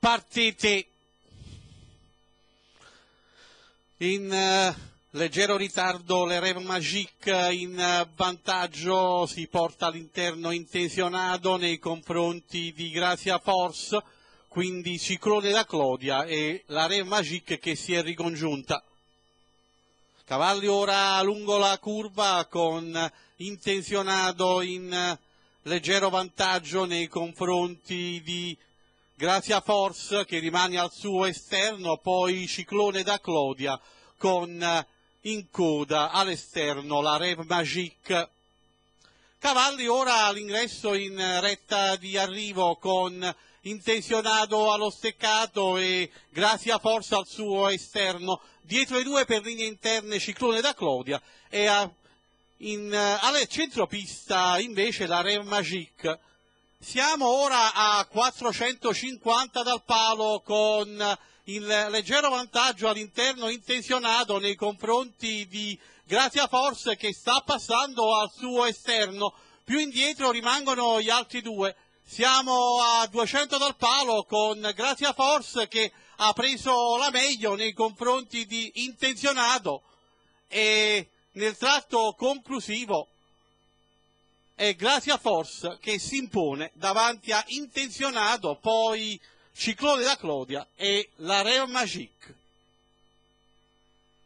partiti in eh, leggero ritardo l'Erem Magic eh, in eh, vantaggio si porta all'interno intenzionato nei confronti di Grazia Force quindi ciclone da Clodia e la Rev Magic che si è ricongiunta Cavalli ora lungo la curva con intenzionato in eh, leggero vantaggio nei confronti di grazie a Force che rimane al suo esterno, poi Ciclone da Clodia con eh, in coda all'esterno la Rev Magic. Cavalli ora all'ingresso in retta di arrivo con intenzionato allo steccato e grazie a forza al suo esterno. Dietro i due per linee interne Ciclone da Clodia e a, in, eh, alla centropista invece la Rev Magic siamo ora a 450 dal palo con il leggero vantaggio all'interno intenzionato nei confronti di Grazia Force che sta passando al suo esterno. Più indietro rimangono gli altri due. Siamo a 200 dal palo con Grazia Force che ha preso la meglio nei confronti di intenzionato e nel tratto conclusivo è Grazia Force che si impone davanti a Intenzionato, poi Ciclone da Clodia e la Real Magique.